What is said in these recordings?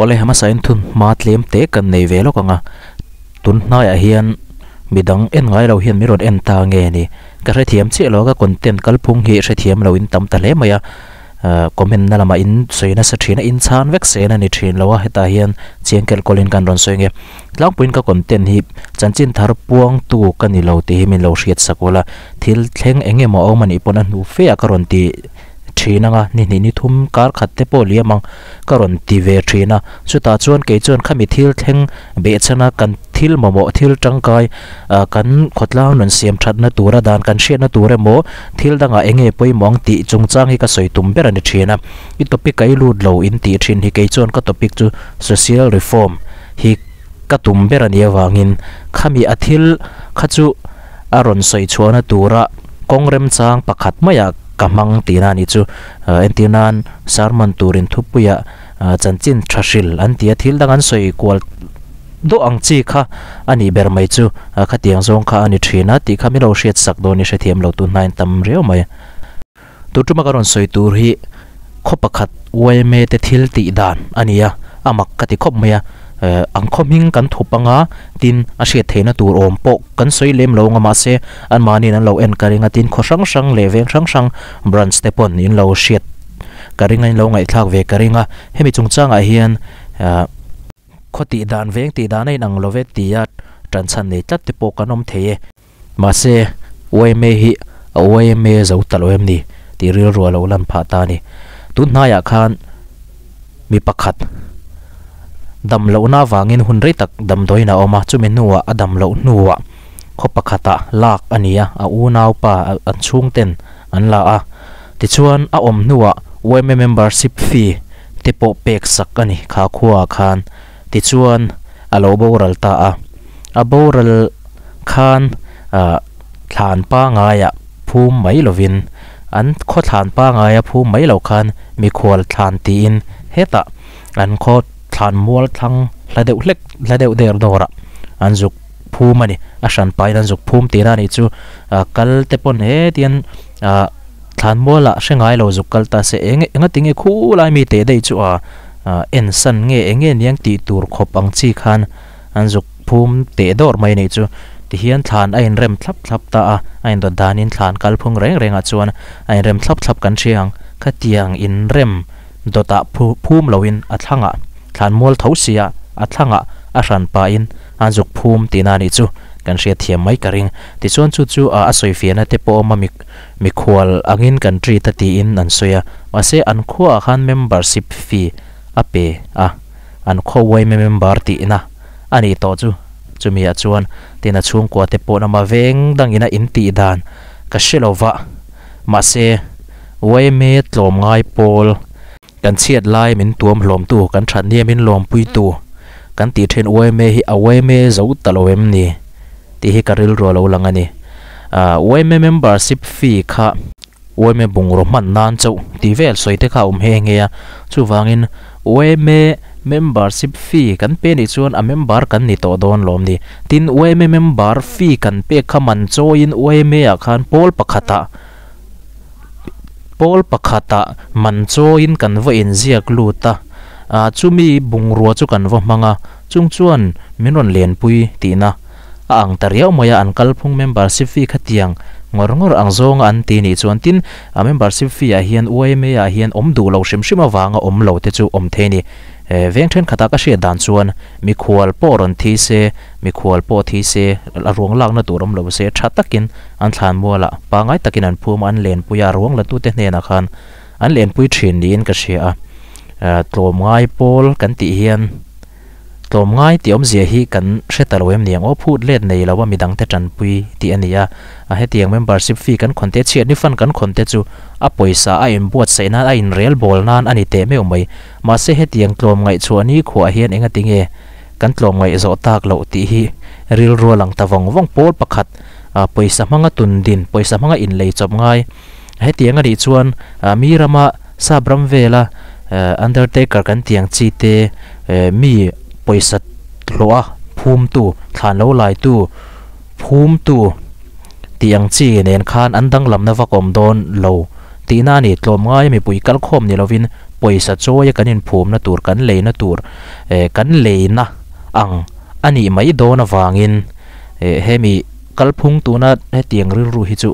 ole hama sa in thun ma tlem te về lúc ve lo kanga tun hnai bị đắng em en đầu lo hian miron em ta nghe nge ni ka re thiam che lo ka content kal phung hi re thiam lo in tâm ta le maya comment na mà in soina sa thina in chan vek se na ni thin lo à, heta hian chengkel kolin kan ron soinge tlang puin ka content chân chanchin thar puang tu kan ni lâu thì hi lâu lo hriat sakola thil thleng enge ma ong mani pon an nu fe a ka ron थिनंगा निनि नि थुम कार खते पोलियामा करन तिवे थिना चता चोन के चोन खमी थिल थेंग बे छना कंथिल ममो थिल तंकाय कन खोटलामन स्याम थ्रना तुरान दान कन श्रेना तुरेमो थिल डांगा एंगे पोइ मंग ति चुंगचांग ही का सोइ तुम बेरनि थिना इ टॉपिक आइ लूद लो इन ति थिन हि के चोन का टॉपिक छु ससियल रिफॉर्म हि का तुम बेरनि आवांगिन खमी अथिल खाछु अरन सोइ छोन न तुरा कांग्रेस चांग पखत माय kamang tina ni chu uh, en tinan sarman turin thupuya uh, chanchin thashil an tia thil dang an soi kol do ang chi kha ani ber mai chu uh, kha tiang zong kha ani thina ti kha mi lo shet sak do ni she lo tu nine tam reo mai tu tu ma ka ron soi tur hi khopakhat wai me te thil ti dan ania amak kati khop maya อังคมิงกันทุปังอาตินอาเสียเทนตัวอมปกกันสวยเล่มลงมาเสอันมานี่นั้นเราเอ็นการิงตินขอสังสังเลเวงสังสังบรันสเตปอนอินเราเสียการิงอินเราไงทากเวการิงอ่ะให้มีจงจ้างอาเฮียนขติดานเวงติดานในนังโลเวตียจันชันนี่จัดติปกันอมเทมาเสวยเมฮิวยเมเจ้าตลอมนี่ตีเรือรัวเราลันผาตานี่ตุนนายาคานมีปักขัดดำเหลาหน้าวางินหุ่นรรตักดำโดยนาออกมาจุเมนัวอดำเหลาหนัวขบปะคตะลากอันนี้อาอูนาวป่าอันช่วงเต็นอันละอ่ะติชวนอาอมนัวเวมเมมเบอร์สิบฟีติโปเปกสักอันนี้ข้าขัวคานติชวนอาโลบอรัลตาอ่ะอาบอรัลคานอ่าทานป้าไงอ่ะผู้ไม่ลวินอันค้ทานป้าไงอ่ะผู้ไม่เหล่าคานมีควรทานตีนเฮตะอันค้ทานมัวทั้งละเดือดเล็กละเดือดเดือดดอระอันจุกพูมันี่อาชันไปอันจุกพูมตีนั่นอีจูกัลเตปนเฮตียนทานมัวละเชงไงเราจุกกัลตาเสียงเองติงเยคู่ลายมีเตได้จูอ่าเอ็นสันเงเองเงี้ยงตีตูรขบอังชีคันอันจุกพูมเตดอร์ไม่นี่จูที่เฮียนทานไอ้เริ่มทับทับตาไอ้ตัวดานินทานกัลพุงเร่งเร่งอาจวนไอ้เริ่มทับทับกันเชียงขัดเตียงอินเริ่มตัวตาพูมเลวินอัทังอ่ะ thlan mual tho sia a à, thlanga a ran à, pa in an à, zuk phum tina ni chu kan ria thiam mai karing ti chon chu chu a asoi fiana te po ma mik mi khwal angin country ta ti in an soya ase an khuwa khan membership fee a pe à, an kho wai member ti ina ani chú chu chumi a chuan tina chung kwa te po na ma veng dang ina in cái dan ka shelowa mà sẽ wai me tlom ngai pole กันเชียดลายมินตัวมลมตัวกันฉันเนี่ยมินลมปุยตัวกันตีเทนอวยเมฮิอวยเมจะอุตลอเวมนี่ตีฮิการิลรัวลังันนี่อวยเมเมมเบอร์สิบฟีค่ะอวยเมบุงรมันนานจูตีเวลสวยเท่าอุ้มเฮงเฮียชูฟังอินอวยเมเมมเบอร์สิบฟีกันเป็นอีกส่วนอเมมเบอร์กันนี่ตัวโดนลมนี่ตินอวยเมเมมเบอร์ฟีกันเป็นขมันโจยินอวยเมอาคารโพลปะคตา pol pakhata mancho in kanwa in ziak ta a chumi bungrua chu kanwa manga chungchuan minon len pui tina a ang tarya moya an kalphung member sifi khatiang ngor ngor ang zong an ti ni chuan tin a member sifi a hian uai me a hian om du lo shim shim awanga om lo te chu om the ni Eh, vengthen khata ka she dan chuan mi khual poron thi se mi khual po thi se la ruang lak na turam lo se tha takin an thlan mola pa ngai takin an phum an len puya ruang la tu te na khan an len pui thrin in ka she a eh, tlom pol kan ti ตัวง่ายที่อมเสียหิกันเชตลวิมเนียงว่าพูดเล่นในเราว่ามีดังเตจันปุยที่อันนี้อะให้เตียงเมมเบอร์ซิฟีกันคนเตชียนิฟันกันคนเตจูอปุยสาไอ้เบวดเสนาไอ้เรียลบอลนั่นอันนี้เตไม่ไหวมาเสให้เตียงตัวง่ายชวนนี้ขวาเฮนเองติงเอกันตัวง่ายจอตากลอตีหิรียลรัวหลังตะวงว่องโปดประคัดปุยสามังตุนดินปุยสามังอินเลยจบง่ายให้เตียงอดีตชวนมีรามาซาบรัมเวลาอันเดอร์เทคกกันเตียงจีเตมีปยสัตลัวภูมิตูฐานเลไลายตูภูมิตูตียงจีเนียนคานอันดังลำนวกอมโดนโลตีน่านี่ลมง่ายมีปุยกัลคมนี่เราวินปุยสัตโจยกันินภูมินตูรกันเลยนตูรเอกันเลยนะอังอันนี้ไม่โดนวางินเอฮมีกัลพุงตูนัดให้เตียงรอรูฮิจู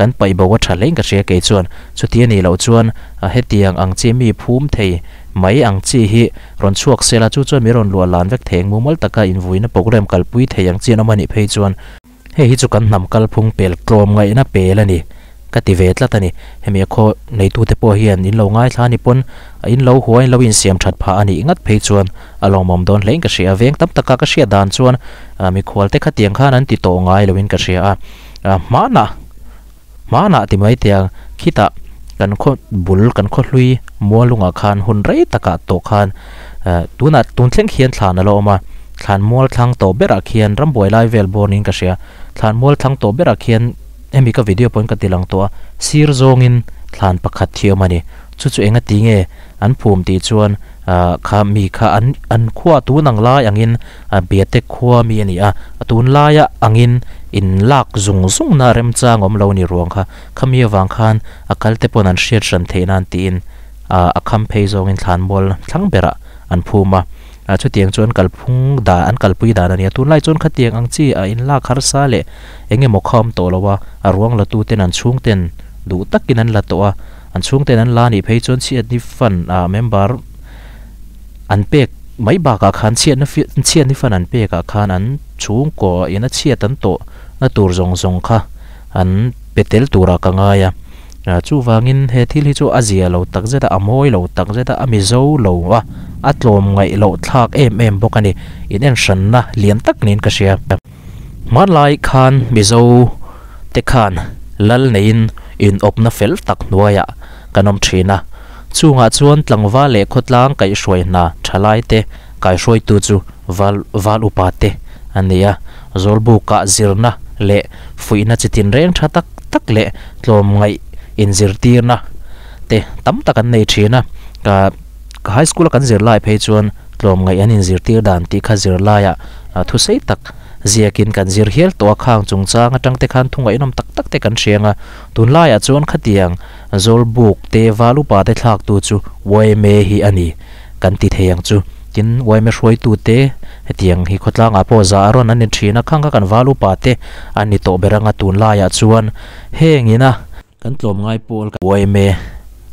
กันไปบอกว่าทะเลงกับเชียเกจวนสุดที่นี่เราจวนเฮตียงอังเจมีภูมิเทยไม่อังเจีฮิรอนช่วกเซลาจูจวนมีรอนลัวลานเวกเทงมุมลตะกาอินวุยนะโปรแกรมกัลปุยเทยังเจีนอมันอิเพยจวนเฮฮิจุกันนำกับพุงเปลกรมไงนะเปลนี่กติเวทละตานี่เฮมีข้อในตูเทปัอเฮียนอินเลวง่ายชานิปนอินเลาหัวอินเลวินเสียมฉัดพาอันนี้งัดเพยจวนอลองมอมดอนเลงกับเชียเวงตั้มตะกากับเชียดานจวนมีขวัลเตขคเตียงข้านั้นติดตง่ายเลวินกับเชียอ่ะมาหนามาหน้าที่ไม่เตียงคิดะกันขดบุลกันขดลุยมัวลุงอาคารหุ่นไรตะกะตกคานตัวนัดตุนเชิงเขียนสานอะไรออกมาฐานมัวทั้งโตเบระเขียนรำบวยไล่เวลบอนิงกระเชียฐานมัวทั้งโตเบระเขียนเอ็มีก็วิดีโอพอนกติลังตัวซีร์จงอินฐานประคัดเทียวมันี่ชุดชุเองตีเงอันภูมิตีชวนข้ามีข้าอันอันขั้วตัวนังลายอางอินเบียดเต็กขั้วมีอันนี้อ่ะตัวลายอ่ะอังอิน in lak zung zung na rem chang om lo ni ruang kha khamia wang khan akal te pon an hriat ran thein an ti in a kham phei zong in thlan bol thlang bera an phuma a chu tiang kal kalphung da an kal kalpui da na ni tu lai chon kha tiang ang chi a in la khar sa le enge mo khom to lowa a ruang la tu ten an chung ten du takin an la to a an chung ten an la ni phei chon chi at ni fan a member an pek mai ba ka khan chian na chian ni fan an pek ka khan an chung ko ina chiat an to a tur zong zong kha an petel tura ka nga ya chu wangin he thil hi chu azia lo tak zeta amoi lo tak zeta amizo lo wa atlom ngai lo thak em em bok ani in en shan na lian tak nin ka sia man lai khan mizo te khan lal nein in op na fel tak nuaya kanom thina chunga chuan tlangwa le khotlang kai hruai na thalai te kai hruai tu chu val val upa te ania zolbu ka zirna le fuina chitin reng tha tak tak le tlom ngai inzir na, te tam tak an nei thina ka cả high school cần zir phải phei chuan tlom anh an inzir tir dan ti kha zir laia thu sei tak ziakin kan zir hiel to khang chung cha nga tang te khan thunga inom tak tak te kan hrenga tun laia chuan khatiang zol buk te valu pa te thlak tu chu wai me hi ani kan ti theyang chu tin wai me hroi tu te tiang hi khotlang a po za ron an thina khang kha kan valu pa te an ni to beranga tun la ya chuan na kan tlom ngai pol ka wai me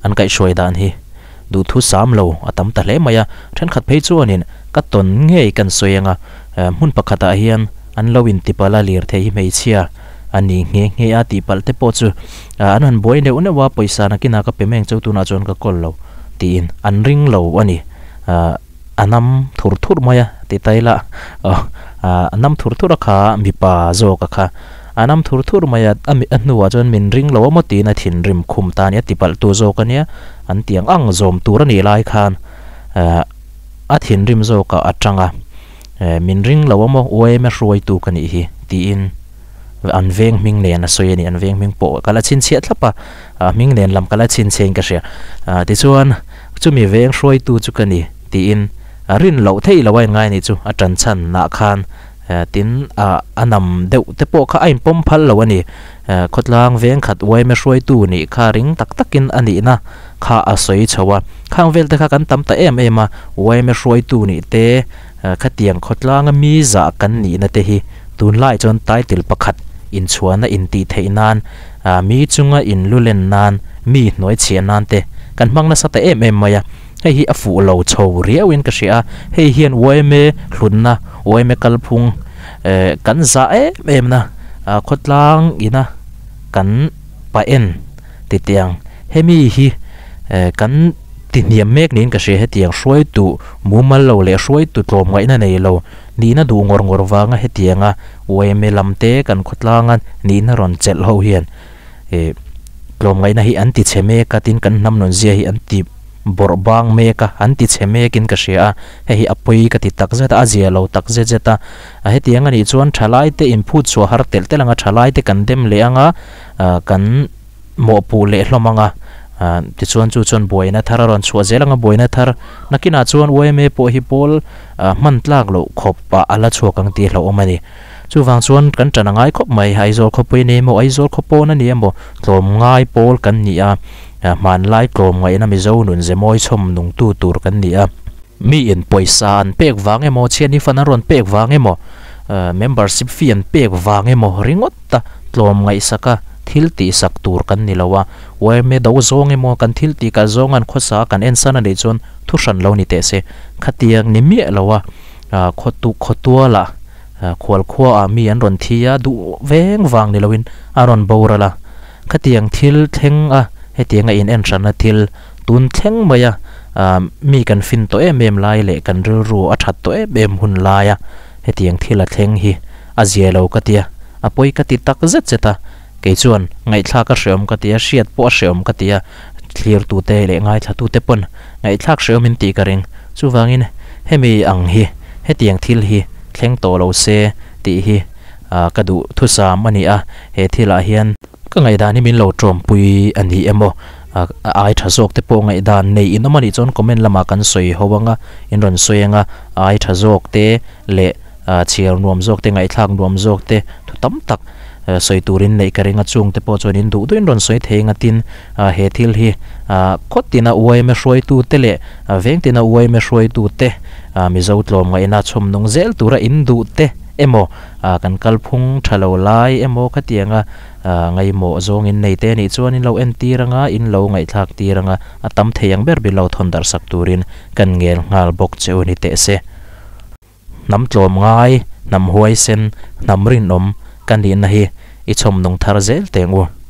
an kai hroi dan hi du thu sam lo atam ta hle maya then khat phei chuanin ka ton khát kan anh eh, mun pakhata hian an lovin tipala lir the hi meichia ani nghe nge a ti palte po chu eh, an han boy ne unewa paisa na kina ka pemeng chu tuna chon ka kol lo ti in anh ring lo ani eh, anam thur thur maya ti taila ờ, à, anam thur thur kha mipa zo ka kha anam thur thur maya ami anuwa chon min ring lo mo ti na thin rim khum ta ne tipal tu zo ka ne an tiang ang zom tur ni lai khan ờ, a thin rim zo ka atanga ờ, min ring lo mo oi me roi tu ka ni hi ti in an veng ming len a soi ni an veng ming po kala chin che thlapa ming len lam kala chin chen ka sia ti chuan chu mi veng roi tu chu ka ni ti in รินเหล่าเทีะไวังนี่จูอาจารย์ชันนกขันทินอันนำเดวเตปอข้าไอ้ปมพัลลวันนี้คดลางเวงขัดไว้ไม่ช่วยตูนี่ข้าริงตักตักกินอันนี้นะข้าอาศัยชาวข้างเวลแต่ข้ากันตั้มแต่เอ็มเอ็มมาไว้ไม่ช่วยตูนี่เตะขัดเตียงคดลางมีจากกันนี่นะเตหีตูนไล่จนตายติลประคัดอินชวนนะอินตีเทนานมีจุงอินลุเลนนานมีหน่วยเชียนนานเตะกันมังนะสตเอ็มเอ็มมายา hei hi a fu lo chho ria win ka sia hei hian oeme hlunna oeme kalphung eh, kan za em em na ah, khotlang ina kan pa en ti tiang mi hi eh, kan ti niam mek nin ka she he tiang shoi tu mumal lo le shoi tu tlom ngai na nei lo ni na du ngor ngor wanga he tianga oeme lamte kan khotlangan ni na ron chel ho hian e tlom ngai na hi an ti cheme tin kan nam non zia hi an ti borbang meka anti chemekin ka sia he hi apui ka ti tak zeta azia lo tak ze zeta a he tiang ani chuan thalai te input chu har tel telanga thalai te kan dem le anga kan mo pu le hlomanga ti chuan chu chuan boina thar ron chu zelanga boina thar nakina chuan weme po hi pol man tlak lo khop pa ala chu kang ti hlo omani chu wang chuan kan tanangai khop mai hai zol khopui ni mo ai zol khopon ani emo tlom ngai pol kan ni a นะมันไล่กลมไงนะมิโซนุนเจมอยชมนุงตู่ตูรกันเนี่ยมีอินปวยซานเปกวางเอโมเชียนี่ฟันนรอนเปกวางเอโมเอ่อเมมเบอร์สิพฟีนเปกวางเอโมริงอตตาตลวมไงสักะทิลตีสักตูรกันนี่ละวะว่าเมื่อดาวซงเอโมกันทิลตีกัโซงันข้อสากันเอ็นซันเดจอนทุชันเล่านี่เตเสขัดยังนิมิเอละวะอ่าขตุขตัวละขวัลขวามีอันรอนทียดูเวงวางนี่ละวินอารอนบัวละขัดยังทิลเทงอ่ะ hetiang a in en thana thil tun theng maya mi kan fin to e, em em lai lệ kan ru ru a that to e, em hun lai tiếng hetiang là theng hi a zelo katia a poi kati tak zet cheta ke chuan ngai thla ka hreom katia hriat po hreom katia thlir tu te le ngai thla tu te pon ngai thla hreom in ti ka ring chuwangin hemi ang hi tiếng thil hi thleng to lâu xe ti hi à ka du thu sa mani a he là ah hiền ka ngai dan hi min lo trom pui ani emo ai thazok te po ngai dan nei in amani chon comment lama kan soi howanga in ron soyanga ai thazok te le chiar nuam zok te ngai thak nuam zok te thu tam tak soi turin nei ka ringa chung te po chon in du in ron soi thenga tin he thil hi khot tina uai me shroi tu te le veng tina uai me shroi tu te mi zo tlom ngai na chhum nong zel tura in du te emo kan kal phung thalo lai emo khatianga ngai mo zong in nei te ni chuan in lo en tiranga in lo ngai thak tiranga atam à, à, theyang ber bi lo thon dar sak turin kan ngel ngal bok cheu ni te se nam tlom ngai nam huai sen nam rin om kan ni na hi ichom nong thar zel tengu